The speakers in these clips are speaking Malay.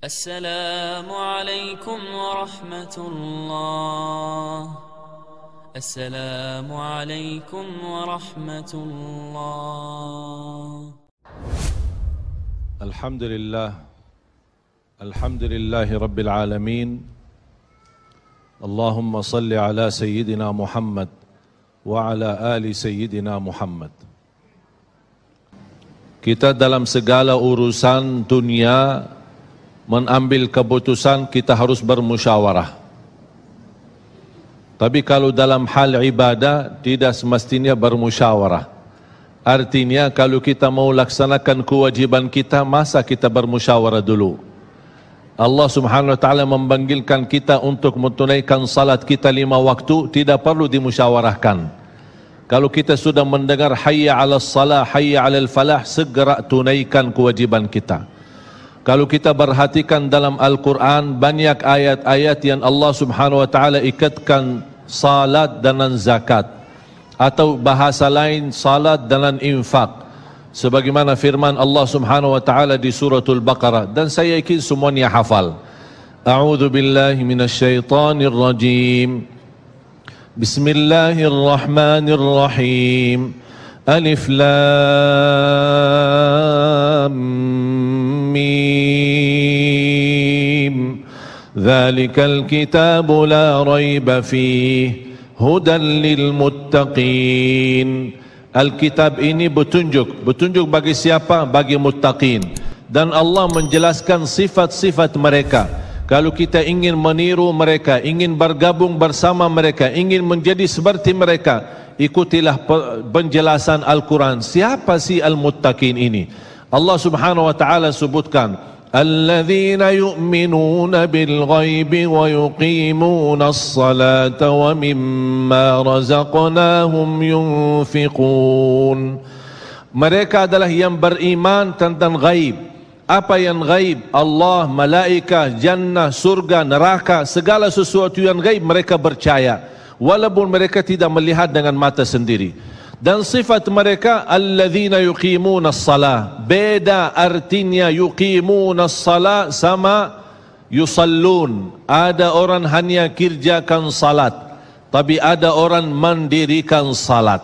السلام عليكم ورحمة الله السلام عليكم ورحمة الله الحمد لله الحمد لله رب العالمين اللهم صل على سيدنا محمد وعلى آل سيدنا محمد Kita dalam segala urusan dunia mengambil keputusan kita harus bermusyawarah. Tapi kalau dalam hal ibadah tidak semestinya bermusyawarah. Artinya kalau kita mau laksanakan kewajiban kita masa kita bermusyawarah dulu. Allah Subhanahu wa taala membanggilkan kita untuk menunaikan salat kita lima waktu tidak perlu dimusyawarahkan. Kalau kita sudah mendengar hayya 'alas salah hayya 'alal falah segera tunaikan kewajiban kita. Kalau kita perhatikan dalam Al-Quran banyak ayat-ayat yang Allah subhanahu wa ta'ala ikatkan salat dan zakat. Atau bahasa lain salat dan infak. Sebagaimana firman Allah subhanahu wa ta'ala di Surah al Baqarah. Dan saya yakin semua semuanya hafal. A'udhu billahi min minasyaitanir rajim. Bismillahirrahmanirrahim. Alif lam. ذلك الكتاب لا ريب فيه هدى للمتقين Alkitab ini bertunjuk bertunjuk bagi siapa bagi muttaqin dan Allah menjelaskan sifat-sifat mereka kalau kita ingin meniru mereka ingin bergabung bersama mereka ingin menjadi seperti mereka ikutilah penjelasan Al-Quran siapa si al-muttaqin ini Allah Subhanahu wa taala sebutkan الذين يؤمنون بالغيب ويقيمون الصلاة ومما رزقناهم ينفقون mereka adalah yang beriman tentang gaib apa yang gaib Allah malaikat jannah surga neraka segala sesuatu yang gaib mereka percaya walaupun mereka tidak melihat dengan mata sendiri dan sifat mereka alladzina yuqimuna salat beda artinya yuqimuna salat sama yusallun ada orang hanya kerjakan salat tapi ada orang mendirikan salat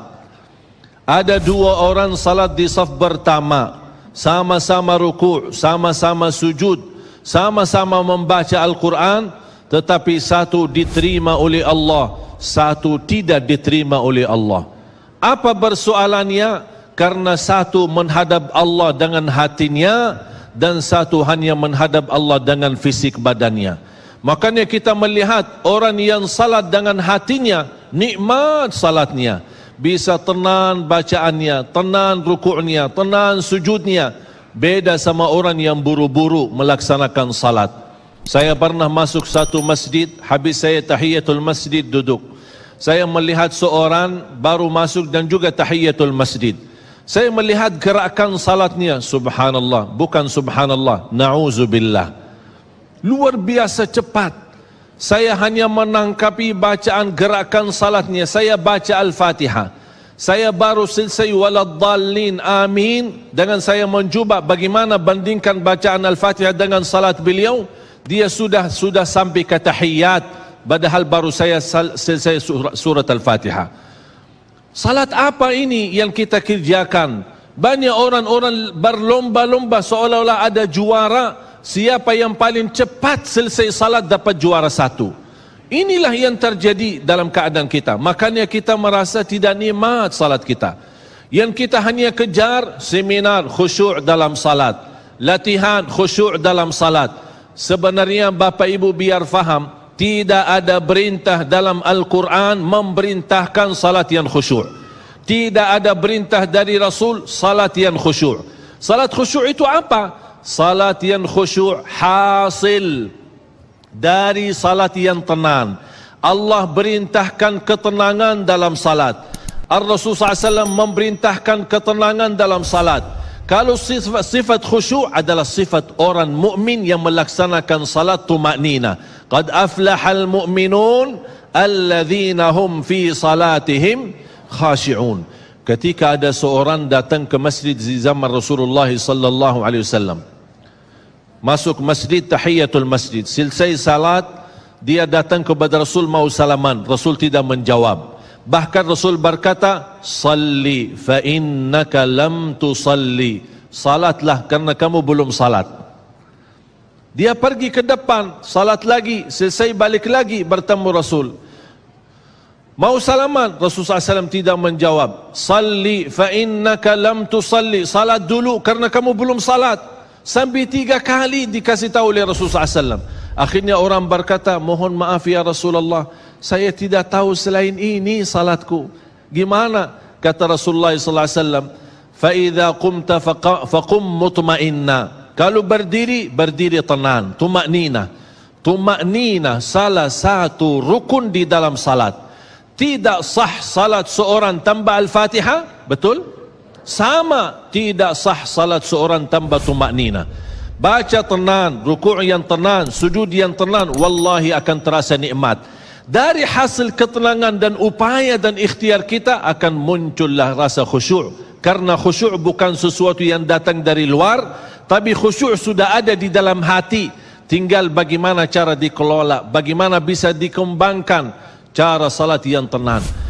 ada dua orang salat di saf pertama sama-sama ruku' sama-sama sujud sama-sama membaca Al-Quran tetapi satu diterima oleh Allah satu tidak diterima oleh Allah apa persoalannya? Karena satu menghadap Allah dengan hatinya dan satu hanya menghadap Allah dengan fisik badannya. Makanya kita melihat orang yang salat dengan hatinya, nikmat salatnya. Bisa tenang bacaannya, tenang rukuknya, tenang sujudnya. Beda sama orang yang buru-buru melaksanakan salat. Saya pernah masuk satu masjid, habis saya tahiyatul masjid duduk saya melihat seorang baru masuk dan juga tahiyatul masjid. Saya melihat gerakan salatnya subhanallah, bukan subhanallah, nauzubillah. Luar biasa cepat. Saya hanya menangkapi bacaan gerakan salatnya. Saya baca Al-Fatihah. Saya baru selesai waladhallin amin dengan saya mencuba bagaimana bandingkan bacaan Al-Fatihah dengan salat beliau dia sudah sudah sampai ke tahiyat padahal baru saya selesai surat al fatiha Salat apa ini yang kita kerjakan? Banyak orang-orang berlomba-lomba seolah-olah ada juara. Siapa yang paling cepat selesai salat dapat juara satu. Inilah yang terjadi dalam keadaan kita. Makanya kita merasa tidak nikmat salat kita. Yang kita hanya kejar seminar khusyuk dalam salat. Latihan khusyuk dalam salat. Sebenarnya Bapak Ibu biar faham. Tidak ada perintah dalam Al-Quran memerintahkan salat yang khusyuk. Tidak ada perintah dari Rasul salat yang khusyuk. Salat khusyuk itu apa? Salat yang khusyuk hasil dari salat yang tenang. Allah perintahkan ketenangan dalam salat. Al-Rasul SAW memerintahkan ketenangan dalam salat. Kalau sifat, sifat khusyuk adalah sifat orang mukmin yang melaksanakan salat tumaknina. Qad aflahal mu'minun alladhina hum fi salatihim khashi'un. Ketika ada seorang datang ke masjid di zaman Rasulullah sallallahu alaihi wasallam. Masuk masjid tahiyatul masjid, selesai salat dia datang kepada Rasul mau salaman, Rasul tidak menjawab. Bahkan Rasul berkata, "Salli fa innaka lam tusalli." Salatlah karena kamu belum salat. Dia pergi ke depan, salat lagi, selesai balik lagi bertemu Rasul. Mau salaman, Rasul SAW tidak menjawab. Salli fa innaka lam tusalli. Salat dulu karena kamu belum salat. Sampai tiga kali dikasih tahu oleh Rasul SAW. Akhirnya orang berkata, mohon maaf ya Rasulullah saya tidak tahu selain ini salatku. Gimana? Kata Rasulullah sallallahu alaihi wasallam, "Fa idza qumta faqum mutma'inna." Kalau berdiri, berdiri tenang, tuma'nina, tuma'nina. salah satu rukun di dalam salat. Tidak sah salat seorang tanpa Al-Fatihah, betul? Sama tidak sah salat seorang tanpa tuma'nina. Baca tenang, rukuk yang tenang, sujud yang tenang, wallahi akan terasa nikmat dari hasil ketenangan dan upaya dan ikhtiar kita akan muncullah rasa khusyuk karena khusyuk bukan sesuatu yang datang dari luar tapi khusyuk sudah ada di dalam hati tinggal bagaimana cara dikelola bagaimana bisa dikembangkan cara salat yang tenang